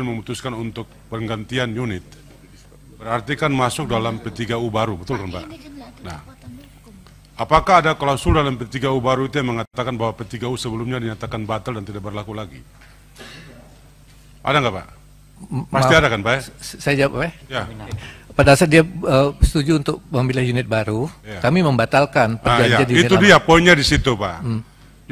memutuskan untuk penggantian unit. Berarti kan masuk dalam P3U baru, betul kan Pak? Nah, apakah ada klausul dalam P3U baru itu yang mengatakan bahwa P3U sebelumnya dinyatakan batal dan tidak berlaku lagi? Ada nggak Pak? Pasti ada kan Pak? Saya jawab Pak. Ya. ya. Pada saat dia uh, setuju untuk memilih unit baru, ya. kami membatalkan perjanjian ah, ya. unit Itu lama. dia poinnya di situ Pak. Hmm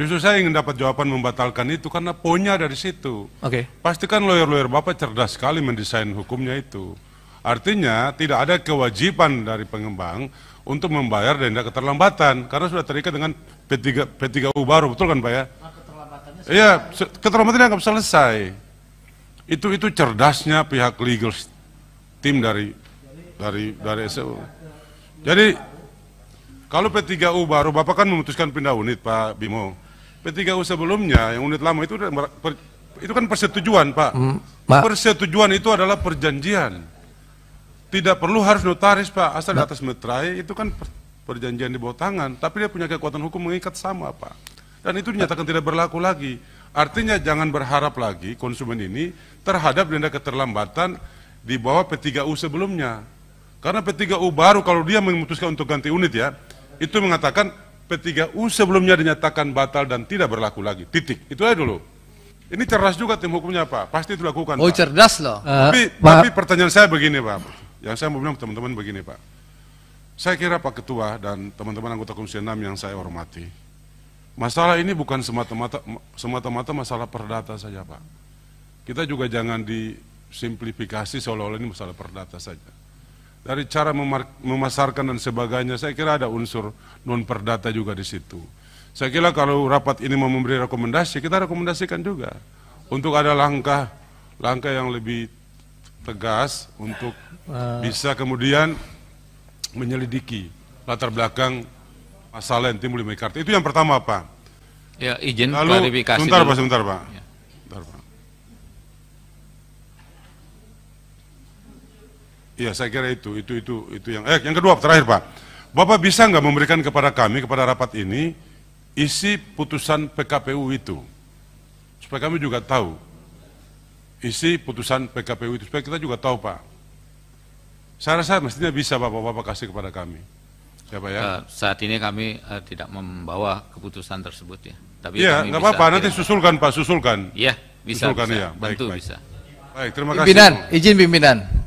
Justru saya ingin dapat jawaban membatalkan itu karena poinnya dari situ. Oke. Okay. Pastikan lawyer-lawyer Bapak cerdas sekali mendesain hukumnya itu. Artinya tidak ada kewajiban dari pengembang untuk membayar denda keterlambatan karena sudah terikat dengan P3, u baru, betul kan Pak ya? Nah, iya, keterlambatan anggap selesai. Itu itu cerdasnya pihak legal tim dari dari dari SU. Jadi kalau P3U baru Bapak kan memutuskan pindah unit Pak Bimo. P3U sebelumnya yang unit lama itu itu kan persetujuan, Pak. Hmm, persetujuan itu adalah perjanjian. Tidak perlu harus notaris, Pak. Asal di atas meterai itu kan perjanjian di bawah tangan, tapi dia punya kekuatan hukum mengikat sama, Pak. Dan itu dinyatakan tidak berlaku lagi. Artinya jangan berharap lagi konsumen ini terhadap denda keterlambatan di bawah P3U sebelumnya. Karena P3U baru kalau dia memutuskan untuk ganti unit ya, itu mengatakan P3U sebelumnya dinyatakan batal dan tidak berlaku lagi. Titik. Itu aja dulu. Ini cerdas juga tim hukumnya Pak. Pasti itu lakukan. Oh Pak. cerdas loh. Eh, tapi, Pak. pertanyaan saya begini Pak. Yang saya mau bilang teman-teman begini Pak. Saya kira Pak Ketua dan teman-teman anggota Komisi 6 yang saya hormati. Masalah ini bukan semata-mata semata-mata masalah perdata saja Pak. Kita juga jangan disimplifikasi seolah-olah ini masalah perdata saja dari cara memasarkan dan sebagainya, saya kira ada unsur non perdata juga di situ. Saya kira kalau rapat ini mau memberi rekomendasi, kita rekomendasikan juga untuk ada langkah langkah yang lebih tegas untuk eh. bisa kemudian menyelidiki latar belakang masalah yang timbul di Mekarta. Itu yang pertama Pak. Ya, izin Lalu, klarifikasi. Sebentar Pak, sebentar Pak. Ya. Sebentar, Pak. Iya, saya kira itu, itu, itu, itu yang. Eh, yang kedua, terakhir Pak, Bapak bisa nggak memberikan kepada kami kepada rapat ini isi putusan PKPU itu, supaya kami juga tahu isi putusan PKPU itu, supaya kita juga tahu Pak. Saya rasa mestinya bisa Bapak-Bapak kasih kepada kami. Ya, Pak, ya? Uh, saat ini kami uh, tidak membawa keputusan tersebut ya. Tapi ya, nggak apa-apa. Nanti susulkan Pak, susulkan. Iya, bisa. Susulkan bisa, ya, baik, bantu baik. bisa. Baik, terima pimpinan, kasih. Pimpinan, izin pimpinan.